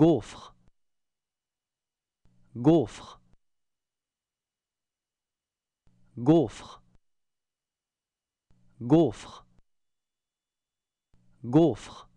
gaufre gaufre gaufre gaufre gaufre